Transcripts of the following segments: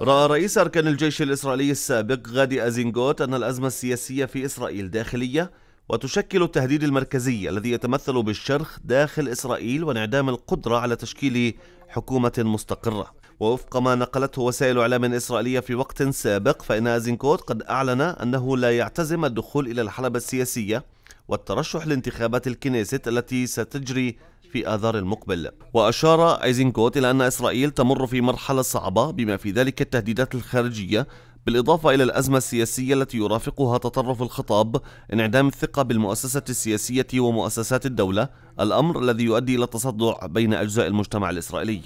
رأى رئيس أركان الجيش الإسرائيلي السابق غادي أزينغوت أن الأزمة السياسية في إسرائيل داخلية وتشكل التهديد المركزي الذي يتمثل بالشرخ داخل إسرائيل وانعدام القدرة على تشكيل حكومة مستقرة ووفق ما نقلته وسائل إعلام إسرائيلية في وقت سابق فإن أزينكوت قد أعلن أنه لا يعتزم الدخول إلى الحلبة السياسية والترشح لانتخابات الكنيست التي ستجري في آذار المقبل وأشار أيزنكوت إلى أن إسرائيل تمر في مرحلة صعبة بما في ذلك التهديدات الخارجية بالإضافة إلى الأزمة السياسية التي يرافقها تطرف الخطاب انعدام الثقة بالمؤسسة السياسية ومؤسسات الدولة الأمر الذي يؤدي إلى التصدع بين أجزاء المجتمع الإسرائيلي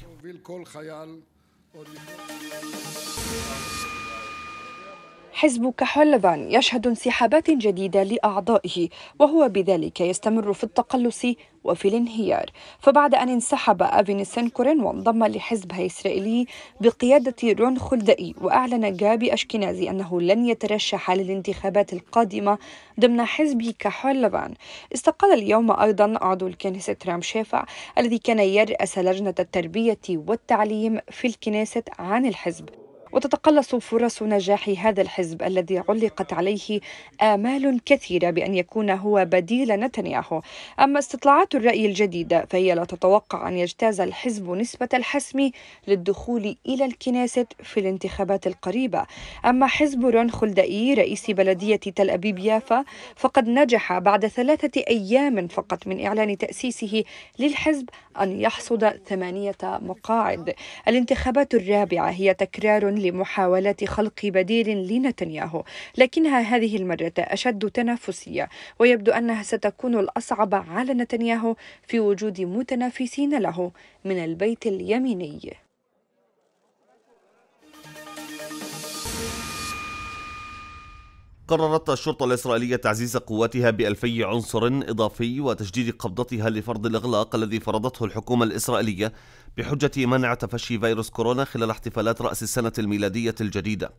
حزب كحولفان يشهد انسحابات جديدة لأعضائه وهو بذلك يستمر في التقلص وفي الانهيار فبعد أن انسحب أفين سنكورين وانضم لحزبها إسرائيلي بقيادة رون خلدئي وأعلن جابي أشكنازي أنه لن يترشح للانتخابات القادمة ضمن حزب كحول لبان استقال اليوم أيضا عضو الكنيسة رام شافع الذي كان يرأس لجنة التربية والتعليم في الكنيسة عن الحزب وتتقلص فرص نجاح هذا الحزب الذي علقت عليه آمال كثيرة بأن يكون هو بديل نتنياهو أما استطلاعات الرأي الجديدة فهي لا تتوقع أن يجتاز الحزب نسبة الحسم للدخول إلى الكنيسة في الانتخابات القريبة أما حزب رون خلدائي رئيس بلدية تل أبيب يافا فقد نجح بعد ثلاثة أيام فقط من إعلان تأسيسه للحزب أن يحصد ثمانية مقاعد الانتخابات الرابعة هي تكرار لمحاولة خلق بديل لنتنياهو لكنها هذه المرة أشد تنافسية ويبدو أنها ستكون الأصعب على نتنياهو في وجود متنافسين له من البيت اليميني قررت الشرطة الإسرائيلية تعزيز قواتها بألفي عنصر إضافي وتشديد قبضتها لفرض الإغلاق الذي فرضته الحكومة الإسرائيلية بحجة منع تفشي فيروس كورونا خلال احتفالات رأس السنة الميلادية الجديدة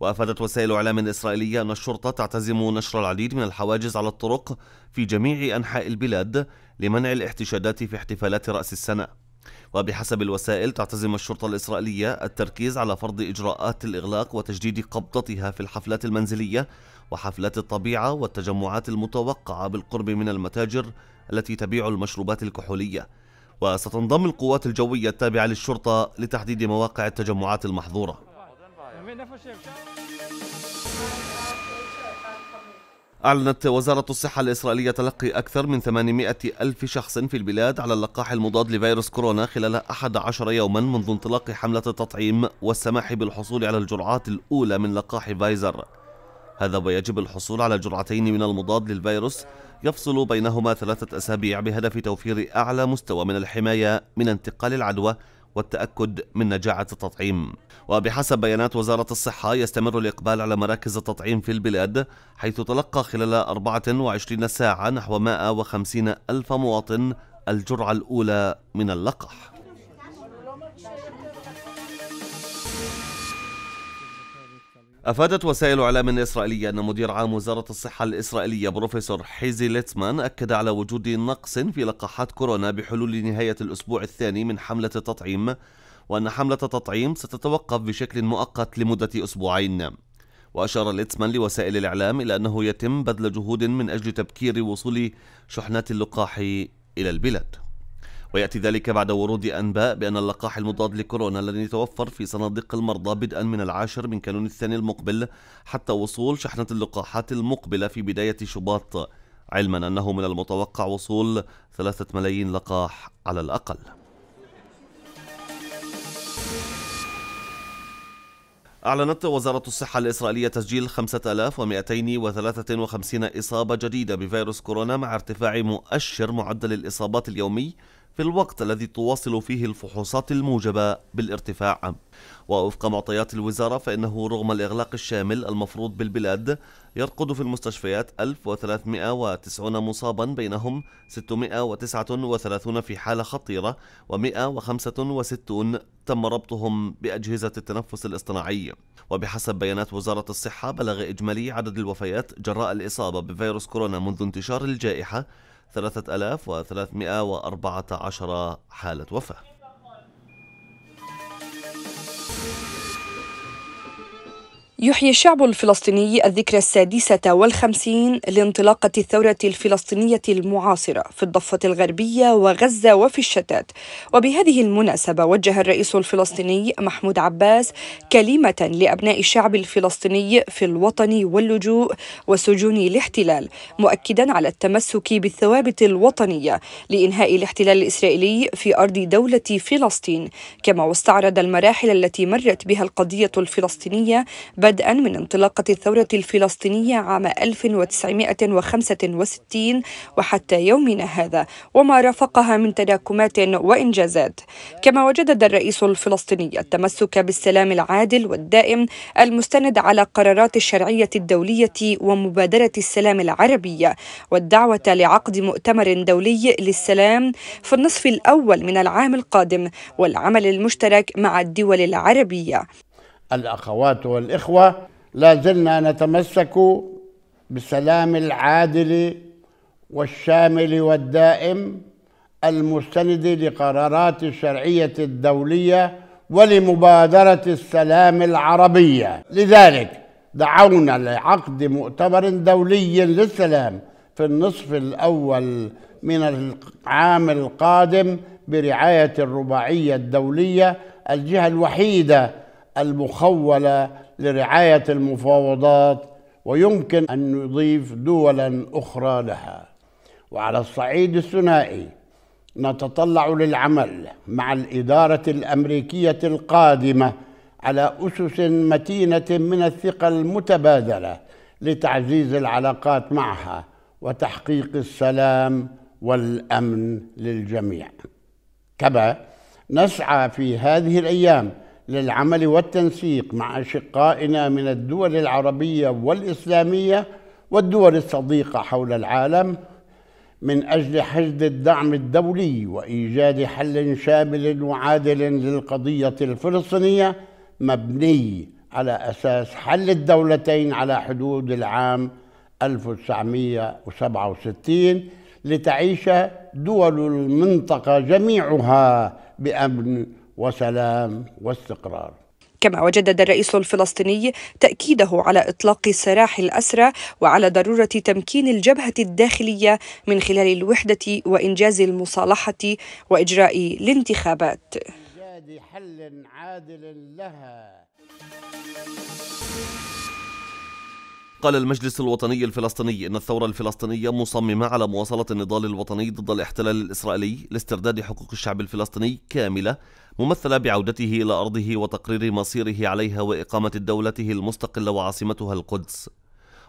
وأفادت وسائل إعلام إسرائيلية أن الشرطة تعتزم نشر العديد من الحواجز على الطرق في جميع أنحاء البلاد لمنع الاحتشادات في احتفالات رأس السنة وبحسب الوسائل تعتزم الشرطة الإسرائيلية التركيز على فرض إجراءات الإغلاق وتجديد قبضتها في الحفلات المنزلية وحفلات الطبيعة والتجمعات المتوقعة بالقرب من المتاجر التي تبيع المشروبات الكحولية وستنضم القوات الجوية التابعة للشرطة لتحديد مواقع التجمعات المحظورة أعلنت وزارة الصحة الإسرائيلية تلقي أكثر من 800 ألف شخص في البلاد على اللقاح المضاد لفيروس كورونا خلال 11 يوما منذ انطلاق حملة التطعيم والسماح بالحصول على الجرعات الأولى من لقاح فايزر هذا ويجب الحصول على جرعتين من المضاد للفيروس يفصل بينهما ثلاثة أسابيع بهدف توفير أعلى مستوى من الحماية من انتقال العدوى والتأكد من نجاعة التطعيم وبحسب بيانات وزارة الصحة يستمر الإقبال على مراكز التطعيم في البلاد حيث تلقى خلال 24 ساعة نحو 150 ألف مواطن الجرعة الأولى من اللقاح أفادت وسائل إعلام إسرائيلية أن مدير عام وزارة الصحة الإسرائيلية بروفيسور حيزي ليتمان أكد على وجود نقص في لقاحات كورونا بحلول نهاية الأسبوع الثاني من حملة التطعيم وأن حملة التطعيم ستتوقف بشكل مؤقت لمدة أسبوعين وأشار ليتسمان لوسائل الإعلام إلى أنه يتم بذل جهود من أجل تبكير وصول شحنات اللقاح إلى البلاد ويأتي ذلك بعد ورود أنباء بأن اللقاح المضاد لكورونا الذي يتوفر في صناديق المرضى بدءا من العاشر من كانون الثاني المقبل حتى وصول شحنة اللقاحات المقبلة في بداية شباط علما أنه من المتوقع وصول ثلاثة ملايين لقاح على الأقل أعلنت وزارة الصحة الإسرائيلية تسجيل 5253 إصابة جديدة بفيروس كورونا مع ارتفاع مؤشر معدل الإصابات اليومي في الوقت الذي تواصل فيه الفحوصات الموجبة بالارتفاع ووفق معطيات الوزارة فإنه رغم الإغلاق الشامل المفروض بالبلاد يرقد في المستشفيات 1390 مصابا بينهم 639 في حالة خطيرة و165 تم ربطهم بأجهزة التنفس الاصطناعي وبحسب بيانات وزارة الصحة بلغ إجمالي عدد الوفيات جراء الإصابة بفيروس كورونا منذ انتشار الجائحة 3314 حالة وفاة يحيي الشعب الفلسطيني الذكرى السادسة والخمسين لانطلاقة الثورة الفلسطينية المعاصرة في الضفة الغربية وغزة وفي الشتات وبهذه المناسبة وجه الرئيس الفلسطيني محمود عباس كلمة لأبناء الشعب الفلسطيني في الوطن واللجوء وسجون الاحتلال مؤكدا على التمسك بالثوابت الوطنية لإنهاء الاحتلال الإسرائيلي في أرض دولة فلسطين كما واستعرض المراحل التي مرت بها القضية الفلسطينية بدءا من انطلاقة الثورة الفلسطينية عام 1965 وحتى يومنا هذا وما رافقها من تراكمات وإنجازات كما وجدد الرئيس الفلسطيني التمسك بالسلام العادل والدائم المستند على قرارات الشرعية الدولية ومبادرة السلام العربية والدعوة لعقد مؤتمر دولي للسلام في النصف الأول من العام القادم والعمل المشترك مع الدول العربية الأخوات والإخوة لا زلنا نتمسك بالسلام العادل والشامل والدائم المستند لقرارات الشرعية الدولية ولمبادرة السلام العربية لذلك دعونا لعقد مؤتمر دولي للسلام في النصف الأول من العام القادم برعاية الرباعية الدولية الجهة الوحيدة المخولة لرعاية المفاوضات ويمكن أن نضيف دولا أخرى لها وعلى الصعيد الثنائي نتطلع للعمل مع الإدارة الأمريكية القادمة على أسس متينة من الثقة المتبادلة لتعزيز العلاقات معها وتحقيق السلام والأمن للجميع كما نسعى في هذه الأيام للعمل والتنسيق مع أشقائنا من الدول العربية والإسلامية والدول الصديقة حول العالم من أجل حشد الدعم الدولي وإيجاد حل شامل وعادل للقضية الفلسطينية مبني على أساس حل الدولتين على حدود العام 1967 لتعيش دول المنطقة جميعها بأمن وسلام واستقرار كما وجدد الرئيس الفلسطيني تأكيده على إطلاق سراح الأسرى وعلى ضرورة تمكين الجبهة الداخلية من خلال الوحدة وإنجاز المصالحة وإجراء الانتخابات حل عادل لها قال المجلس الوطني الفلسطيني أن الثورة الفلسطينية مصممة على مواصلة النضال الوطني ضد الاحتلال الإسرائيلي لاسترداد حقوق الشعب الفلسطيني كاملة ممثلة بعودته إلى أرضه وتقرير مصيره عليها وإقامة دولته المستقلة وعاصمتها القدس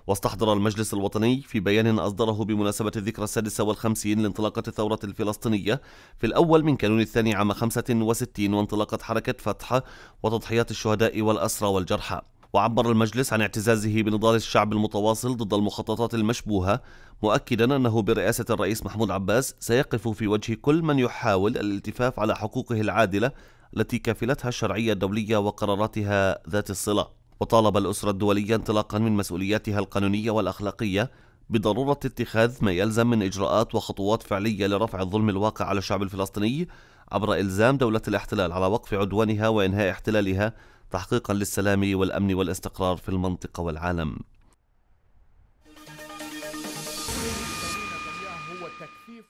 واستحضر المجلس الوطني في بيان أصدره بمناسبة الذكرى السادسة والخمسين لانطلاقة الثورة الفلسطينية في الأول من كانون الثاني عام 65 وانطلاقة حركة فتح وتضحيات الشهداء والأسرى والجرحى وعبر المجلس عن اعتزازه بنضال الشعب المتواصل ضد المخططات المشبوهة مؤكدا أنه برئاسة الرئيس محمود عباس سيقف في وجه كل من يحاول الالتفاف على حقوقه العادلة التي كفلتها الشرعية الدولية وقراراتها ذات الصلة وطالب الأسرة الدولية انطلاقا من مسؤولياتها القانونية والأخلاقية بضرورة اتخاذ ما يلزم من إجراءات وخطوات فعلية لرفع الظلم الواقع على الشعب الفلسطيني عبر إلزام دولة الاحتلال على وقف عدوانها وإنهاء احتلالها تحقيقا للسلام والامن والاستقرار في المنطقه والعالم.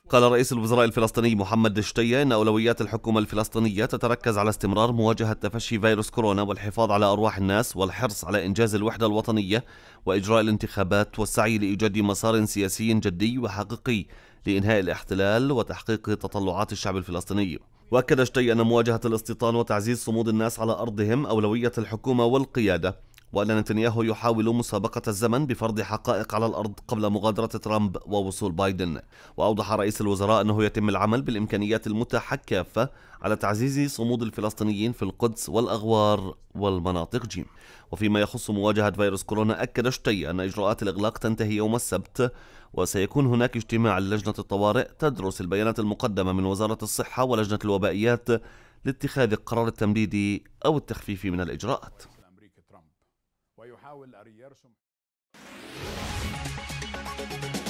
قال رئيس الوزراء الفلسطيني محمد دشتية إن أولويات الحكومة الفلسطينية تتركز على استمرار مواجهة تفشي فيروس كورونا والحفاظ على أرواح الناس والحرص على إنجاز الوحدة الوطنية وإجراء الانتخابات والسعي لإيجاد مسار سياسي جدي وحقيقي لإنهاء الاحتلال وتحقيق تطلعات الشعب الفلسطيني. وأكد شتي أن مواجهة الاستيطان وتعزيز صمود الناس على أرضهم أولوية الحكومة والقيادة وأن نتنياهو يحاول مسابقة الزمن بفرض حقائق على الأرض قبل مغادرة ترامب ووصول بايدن وأوضح رئيس الوزراء أنه يتم العمل بالإمكانيات المتاحة كافة على تعزيز صمود الفلسطينيين في القدس والأغوار والمناطق جيم وفيما يخص مواجهة فيروس كورونا أكد شتي أن إجراءات الإغلاق تنتهي يوم السبت وسيكون هناك اجتماع لجنة الطوارئ تدرس البيانات المقدمة من وزارة الصحة ولجنة الوبائيات لاتخاذ قرار التمديد أو التخفيف من الإجراءات يحاول أن